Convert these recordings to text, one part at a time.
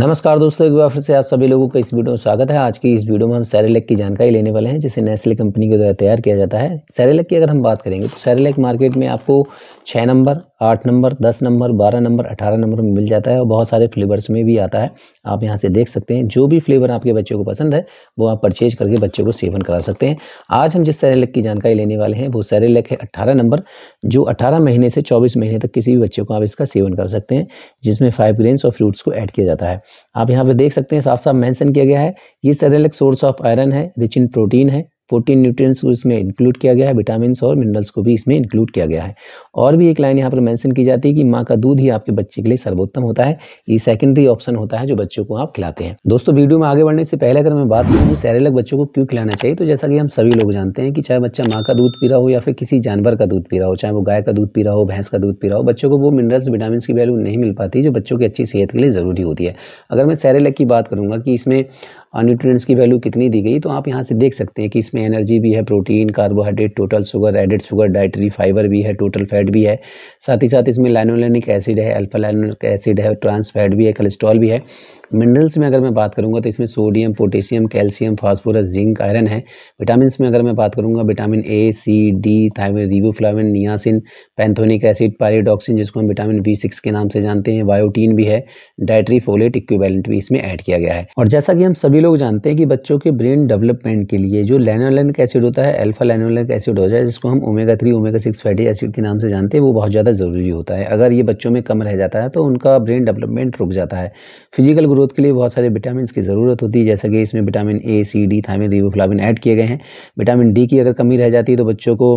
नमस्कार दोस्तों एक बार फिर से आप सभी लोगों का इस वीडियो में स्वागत है आज की इस वीडियो में हम सैरेलेक की जानकारी लेने वाले हैं जिसे नेस्ले कंपनी के द्वारा तैयार किया जाता है सैरेलेक की अगर हम बात करेंगे तो सैरेलेक मार्केट में आपको छः नंबर आठ नंबर दस नंबर बारह नंबर अठारह नंबर में मिल जाता है और बहुत सारे फ्लेवर्स में भी आता है आप यहाँ से देख सकते हैं जो भी फ्लेवर आपके बच्चे को पसंद है वो आप परचेज करके बच्चों को सेवन करा सकते हैं आज हम जिस सैरेलेक की जानकारी लेने वाले हैं वो सैरेलेक है अट्ठारह नंबर जो अट्ठारह महीने से चौबीस महीने तक किसी भी बच्चे को आप इसका सेवन कर सकते हैं जिसमें फाइव ग्रेन्स और फ्रूट्स को ऐड किया जाता है आप यहाँ पर देख सकते हैं साफ साफ मैंसन किया गया है ये सैरेलेक सोर्स ऑफ आयरन है रिच इन प्रोटीन है फोर्टीन न्यूट्रिएंट्स को इसमें इंक्लूड किया गया है विटामिन और मिनरल्स को भी इसमें इंक्लूड किया गया है और भी एक लाइन यहाँ पर मैंशन की जाती है कि माँ का दूध ही आपके बच्चे के लिए सर्वोत्तम होता है ये सेकेंडरी ऑप्शन होता है जो बच्चों को आप खिलाते हैं दोस्तों वीडियो में आगे बढ़ने से पहले अगर मैं बात करूँ सैरेलक बच्चों को क्यों खिलाना चाहिए तो जैसा कि हम सभी लोग जानते हैं कि चाहे बच्चा माँ का दूध पी रहा हो या फिर किसी जानवर का दूध पी रहा हो चाहे वो गाय का दूध पी रहा हो भैंस का दूध पी रहा हो बच्चों को वो मिनरल्स विटामिन की वैल्यू नहीं मिल पाती जो बच्चों की अच्छी सेहत के लिए ज़रूरी होती है अगर मैं सैरेलग की बात करूँगा कि इसमें और न्यूट्रिएंट्स की वैल्यू कितनी दी गई तो आप यहाँ से देख सकते हैं कि इसमें एनर्जी भी है protein carbohydrate total sugar added sugar dietary fibre भी है टोटल फैट भी है साथ ही साथ इसमें लाइनोलिनिक एसिड है अल्फा लाइनोलिक एसिड है ट्रांस फैट भी है कोलेस्ट्रॉल भी है मिनरल्स में अगर मैं बात करूँगा तो इसमें sodium potassium calcium phosphorus zinc iron है विटामिन में अगर मैं बात करूँगा vitamin A C D thiamine riboflavin niacin pantothenic acid pyridoxine जिसको हम विटामिन बी सिक्स के नाम से जानते हैं बायोटीन भी है डायट्री फोलेट इक्विवेलेंट भी इसमें ऐड किया गया है और जैसा कि हम सभी सभी लोग जानते हैं कि बच्चों के ब्रेन डेवलपमेंट के लिए जो लेनोलेनिक एसिड होता है अल्फा लेनोलिक एसिड हो जाए जिसको हम omega three omega six fatty acid के नाम से जानते हैं वो बहुत ज़्यादा ज़रूरी होता है अगर ये बच्चों में कम रह जाता है तो उनका ब्रेन डेवलपमेंट रुक जाता है फिजिकल ग्रोथ के लिए बहुत सारे विटामिन की ज़रूरत होती है जैसे कि इसमें vitamin A C D thiamine riboflavin add किए गए हैं विटामिन डी की अगर कमी रह जाती है तो बच्चों को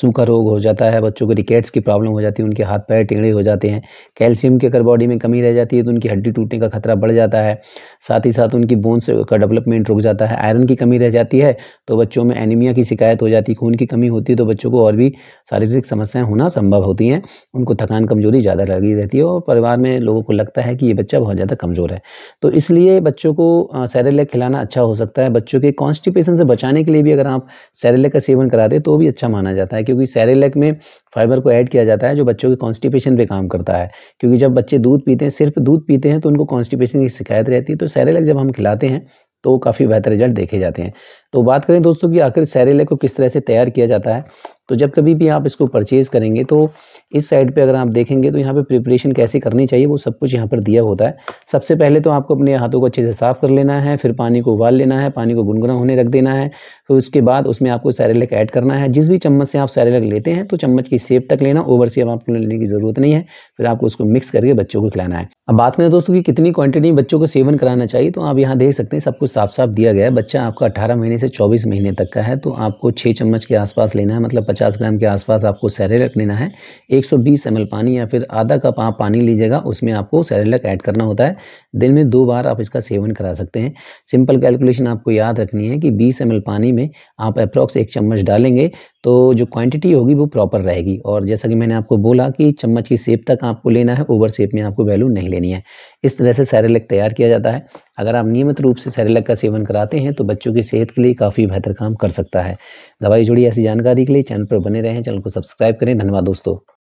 सूखा रोग हो जाता है बच्चों को रिकेट्स की प्रॉब्लम हो जाती है उनके हाथ पैर टेढ़े हो जाते हैं कैल्शियम की अगर बॉडी में कमी रह जाती है तो उनकी हड्डी टूटने का खतरा बढ़ जाता है साथ ही साथ उनकी बोन बोन्स का डेवलपमेंट रुक जाता है आयरन की कमी रह जाती है तो बच्चों में एनीमिया की शिकायत हो जाती है खून की कमी होती है तो बच्चों को और भी शारीरिक समस्याएं होना संभव होती हैं उनको थकान कमजोरी ज़्यादा लगी रहती है और परिवार में लोगों को लगता है कि ये बच्चा बहुत ज़्यादा कमज़ोर है तो इसलिए बच्चों को सैरेलेक खिलाना अच्छा हो सकता है बच्चों के कॉन्स्टिपेशन से बचाने के लिए भी अगर आप सैरेलेक का सेवन करा दें तो भी अच्छा माना जाता है क्योंकि सैरेलेक में फाइबर को ऐड किया जाता है जो बच्चों के कॉन्स्टिपेशन पर काम करता है क्योंकि जब बच्चे दूध पीते हैं सिर्फ दूध पीते हैं तो उनको कॉन्स्टिपेशन की शिकायत रहती है तो सैरेलेक जब हम खिलाते हैं हैं तो काफ़ी बेहतर रिजल्ट देखे जाते हैं तो बात करें दोस्तों कि आखिर सैरेले को किस तरह से तैयार किया जाता है तो जब कभी भी आप इसको परचेज़ करेंगे तो इस साइड पे अगर आप देखेंगे तो यहाँ पे प्रिपरेशन कैसे करनी चाहिए वो सब कुछ यहाँ पर दिया होता है सबसे पहले तो आपको अपने हाथों को अच्छे से साफ़ कर लेना है फिर पानी को उबाल लेना है पानी को गुनगुना होने रख देना है फिर उसके बाद उसमें आपको सैरेलक ऐड करना है जिस भी चम्मच से आप सैरेलक लेते हैं तो चम्मच की सेब तक लेना ओवर सेब आपको लेने की ज़रूरत नहीं है फिर आपको उसको मिक्स करके बच्चों को खिलाना है अब बात करें दोस्तों की कितनी क्वान्टिटी बच्चों को सेवन कराना चाहिए तो आप यहाँ देख सकते हैं सब कुछ साफ साफ दिया गया है बच्चा आपका अठारह महीने से चौबीस महीने तक का है तो आपको छः चम्मच के आसपास लेना है मतलब पचास ग्राम के आसपास आपको सैरेलक लेना है 120 सौ बीस पानी या फिर आधा कप आप पानी लीजिएगा उसमें आपको सैरेलक ऐड करना होता है दिन में दो बार आप इसका सेवन करा सकते हैं सिंपल कैलकुलेशन आपको याद रखनी है कि बीस एम पानी में आप अप्रॉक्स एक चम्मच डालेंगे तो जो क्वांटिटी होगी वो प्रॉपर रहेगी और जैसा कि मैंने आपको बोला कि चम्मच की सेप तक आपको लेना है ओवर सेप में आपको वैल्यू नहीं लेनी है इस तरह से सैरेलक तैयार किया जाता है अगर आप नियमित रूप से सैरेलक का सेवन कराते हैं तो बच्चों की सेहत के लिए काफ़ी बेहतर काम कर सकता है दवाई जुड़ी ऐसी जानकारी के लिए चैनल पर बने रहें चैनल को सब्सक्राइब करें धन्यवाद दोस्तों